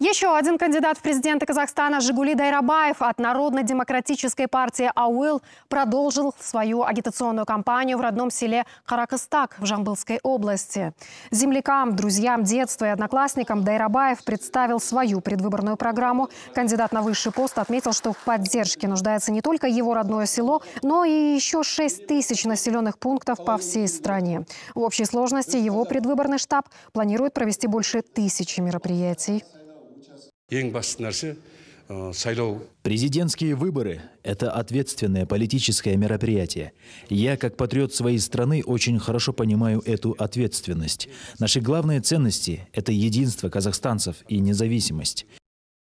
Еще один кандидат в президенты Казахстана Жигули Дайрабаев от Народно-демократической партии АУЛ продолжил свою агитационную кампанию в родном селе Каракастак в Жамбылской области. Землякам, друзьям детства и одноклассникам Дайрабаев представил свою предвыборную программу. Кандидат на высший пост отметил, что в поддержке нуждается не только его родное село, но и еще 6 тысяч населенных пунктов по всей стране. В общей сложности его предвыборный штаб планирует провести больше тысячи мероприятий. Э, Президентские выборы – это ответственное политическое мероприятие. Я, как патриот своей страны, очень хорошо понимаю эту ответственность. Наши главные ценности – это единство казахстанцев и независимость.